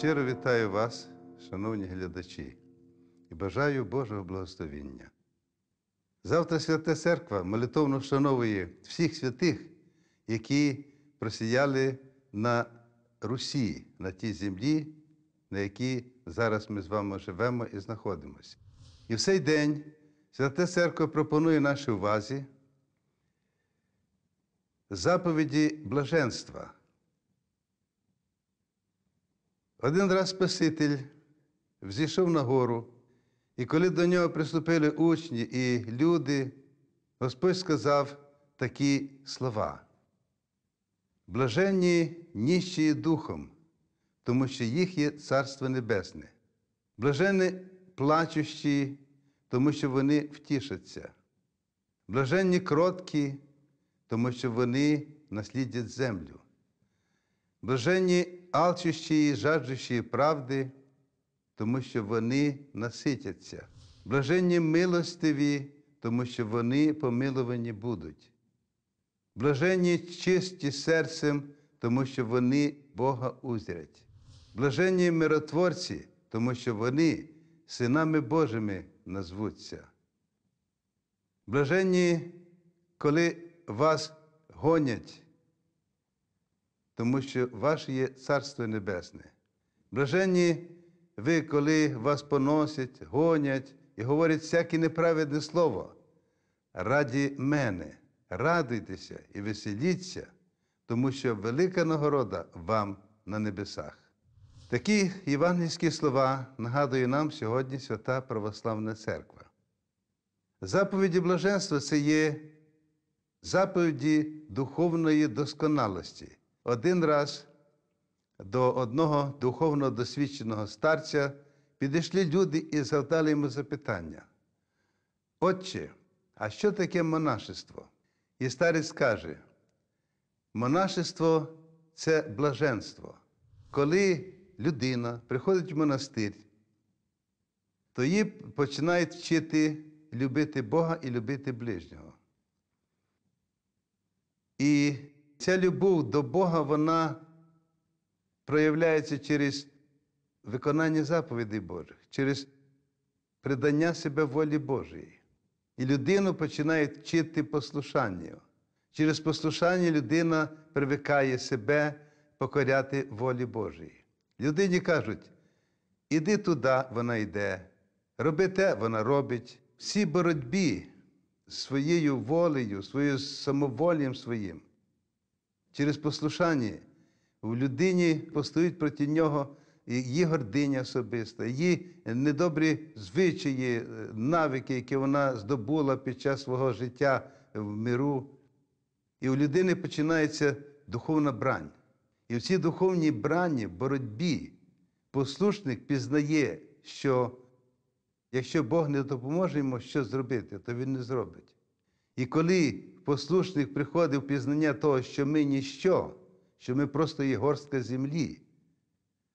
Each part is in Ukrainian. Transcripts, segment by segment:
Щиро вітаю вас, шановні глядачі, і бажаю Божого благословіння. Завтра Свята Церква молитовно вшановує всіх святих, які просіяли на Русі, на тій землі, на якій зараз ми з вами живемо і знаходимося. І в цей день Свята Церква пропонує нашій увазі заповіді блаженства. Один раз Спаситель взійшов на гору, і коли до нього приступили учні і люди, Господь сказав такі слова. Блаженні ніщі духом, тому що їх є Царство Небесне, блажені плачущі, тому що вони втішаться, блаженні кроткі, тому що вони наслідять землю. Блаженні алчущі і жаждущі правди, тому що вони наситяться. Блаженні милостиві, тому що вони помиловані будуть. Блаженні чисті серцем, тому що вони Бога узрять. Блаженні миротворці, тому що вони синами Божими назвуться. Блаженні, коли вас гонять тому що ваше є Царство Небесне. Блаженні ви, коли вас поносять, гонять і говорять всяке неправедне слово. Раді мене, радуйтеся і веселіться, тому що велика нагорода вам на небесах. Такі євангельські слова нагадує нам сьогодні Свята Православна Церква. Заповіді блаженства це є заповіді духовної досконалості один раз до одного духовно досвідченого старця підійшли люди і завдали йому запитання. Отче, а що таке монашество? І старець каже, монашество це блаженство. Коли людина приходить в монастир, то її починають вчити любити Бога і любити ближнього. І Ця любов до Бога, вона проявляється через виконання заповідей Божих, через придання себе волі Божої. І людину починає вчити послушання. Через послушання людина привикає себе покоряти волі Божої. Людині кажуть, іди туди, вона йде, роби те, вона робить. Всі боротьбі своєю волею, своєю самоволієм своїм через послушання. в людині постають проти нього її гординя особиста, її недобрі звичаї, е, навики, які вона здобула під час свого життя в миру. І у людини починається духовна брань. І в цій духовній брані, боротьбі, послушник пізнає, що якщо Бог не допоможе йому що зробити, то він не зробить. І коли послушник приходив пізнання того, що ми ніщо, що ми просто є горстка землі,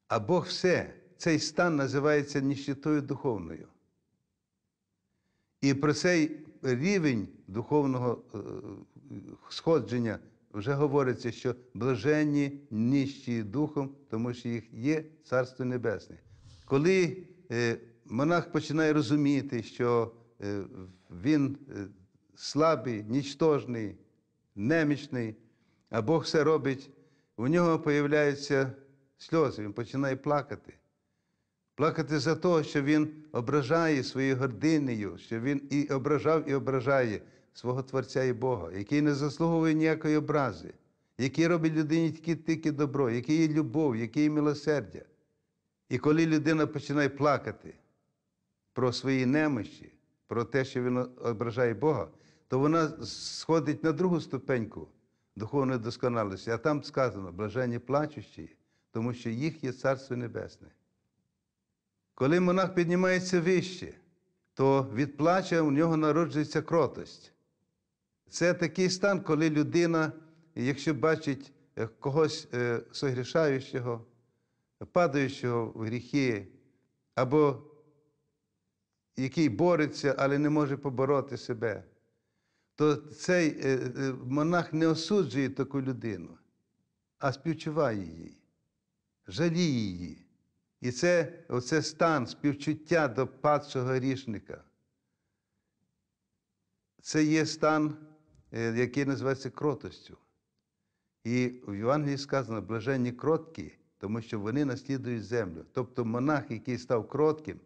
а Бог все, цей стан називається ніщитою духовною. І про цей рівень духовного е, сходження вже говориться, що блаженні нижчі духом, тому що їх є Царство Небесне. Коли е, монах починає розуміти, що е, він слабий, нічтожний, немічний, а Бог все робить, у нього появляються сльози, він починає плакати. Плакати за те, що він ображає своєю гординею, що він і ображав, і ображає свого Творця і Бога, який не заслуговує ніякої образи, який робить людині тільки тільки добро, який є любов, який є милосердя. І коли людина починає плакати про свої немощі, про те, що він ображає Бога, то вона сходить на другу ступеньку духовної досконалості, а там сказано блажені плачущі, тому що їх є Царство Небесне. Коли монах піднімається вище, то від плача у нього народжується кротость. Це такий стан, коли людина, якщо бачить е, когось е, согрішаючого, падаючого в гріхи, або який бореться, але не може побороти себе то цей е, е, монах не осуджує таку людину, а співчуває її, жаліє її. І це оце стан співчуття до падшого грішника. Це є стан, е, який називається кротостю. І в Євангелії сказано, блаженні кроткі, тому що вони наслідують землю. Тобто монах, який став кротким,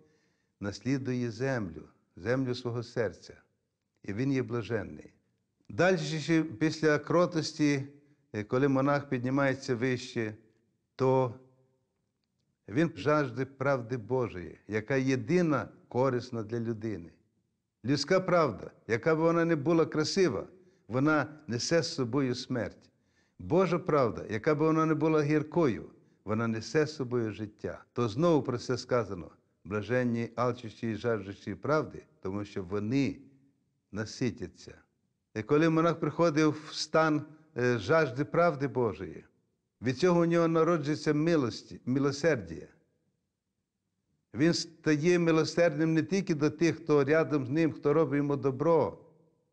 наслідує землю, землю свого серця і він є блаженний. Далі, після кротості, е, коли монах піднімається вище, то він жажде правди Божої, яка єдина корисна для людини. Людська правда, яка б вона не була красива, вона несе з собою смерть. Божа правда, яка б вона не була гіркою, вона несе з собою життя. То знову про це сказано: блаженні, алчущі і жаждущі правди, тому що вони наситяться. І коли монах приходив в стан е, жажди правди Божої, від цього у нього народжується милості, милосердя. Він стає милосердним не тільки до тих, хто рядом з ним, хто робить йому добро,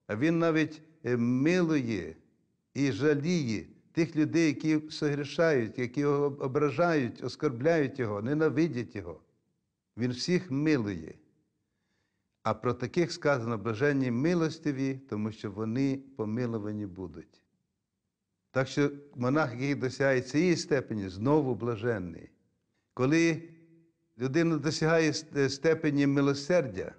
а він навіть е, милує і жаліє тих людей, які согрішають, які ображають, оскорбляють його, ненавидять його. Він всіх милує. А про таких сказано блаженні милостиві, тому що вони помиловані будуть. Так що монах, який досягає цієї степені, знову блаженний. Коли людина досягає е, степені милосердя,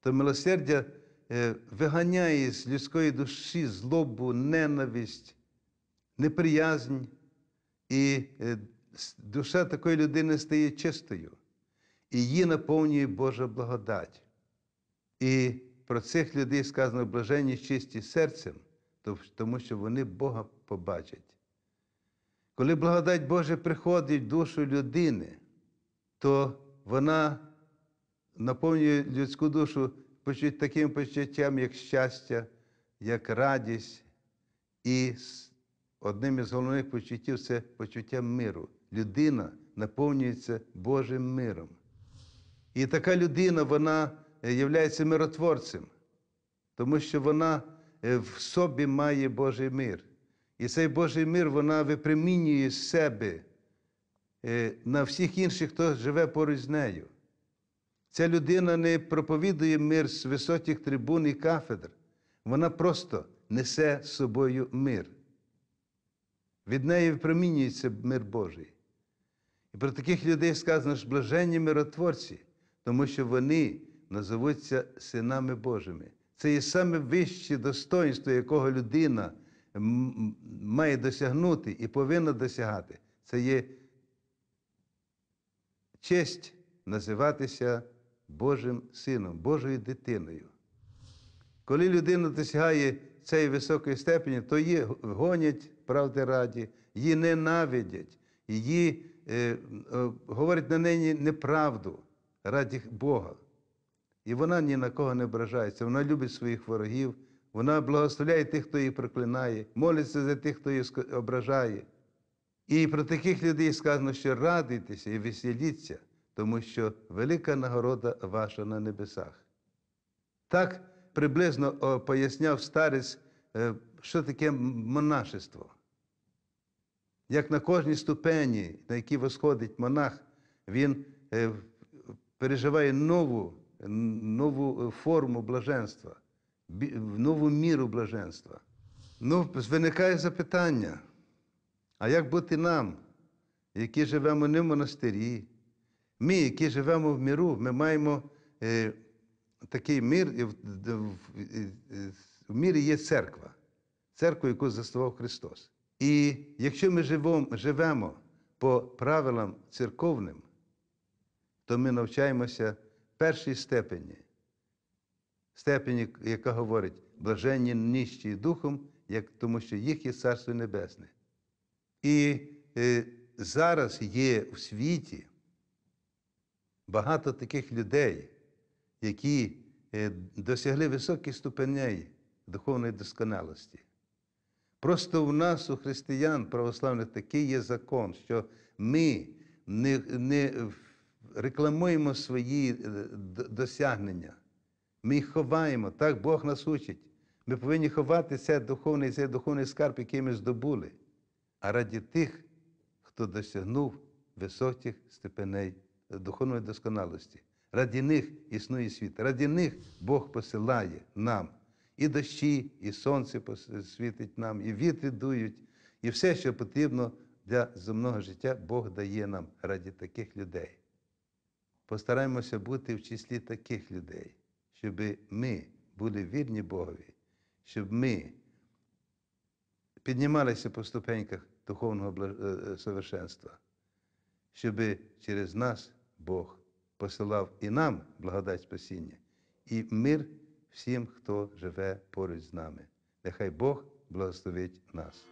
то милосердя е, виганяє з людської душі злобу, ненависть, неприязнь, і е, душа такої людини стає чистою і її наповнює Божа благодать. І про цих людей сказано блаженні чисті серцем, тому що вони Бога побачать. Коли благодать Божа приходить в душу людини, то вона наповнює людську душу таким почуттям, як щастя, як радість. І одним із головних почуттів це почуття миру. Людина наповнюється Божим миром. І така людина, вона Е, є миротворцем, тому що вона е, в собі має Божий мир. І цей Божий мир вона випромінює з себе е, на всіх інших, хто живе поруч з нею. Ця людина не проповідує мир з високих трибун і кафедр. Вона просто несе з собою мир. Від неї випромінюється мир Божий. І про таких людей сказано що блаженні миротворці, тому що вони називуться синами Божими. Це є саме вище достоинство, якого людина має досягнути і повинна досягати. Це є честь називатися Божим сином, Божою дитиною. Коли людина досягає цієї високої степені, то її гонять правди раді, її ненавидять, її е, е говорять на неї неправду раді Бога. І вона ні на кого не ображається, вона любить своїх ворогів, вона благословляє тих, хто її проклинає, молиться за тих, хто її ображає. І про таких людей сказано, що радуйтеся і веселіться, тому що велика нагорода ваша на небесах. Так приблизно поясняв старець, е, що таке монашество. Як на кожній ступені, на якій восходить монах, він е, переживає нову нову е, форму блаженства, в нову міру блаженства. Ну, виникає запитання, а як бути нам, які живемо не в монастирі? Ми, які живемо в міру, ми маємо е, такий мир, і в, в, в мірі є церква, церква, яку заснував Христос. І якщо ми живом, живемо по правилам церковним, то ми навчаємося першій степені, степені, яка говорить, блаженні нижчі духом, як, тому що їх є Царство Небесне. І е, зараз є в світі багато таких людей, які е, досягли високих ступеней духовної досконалості. Просто в нас, у християн православних, такий є закон, що ми не, не рекламуємо свої е, досягнення. Ми їх ховаємо, так Бог нас учить. Ми повинні ховати цей духовний цей духовний скарб, який ми здобули, а раді тих, хто досягнув високих степеней е, духовної досконалості. Раді них існує світ, раді них Бог посилає нам і дощі, і сонце світить нам, і вітри дують, і все, що потрібно для земного життя, Бог дає нам раді таких людей. Постараємося бути в числі таких людей, щоб ми були вірні Богові, щоб ми піднімалися по ступеньках духовного е, е, совершенства, щоб через нас Бог посилав і нам благодать спасіння, і мир всім, хто живе поруч з нами. Нехай Бог благословить нас.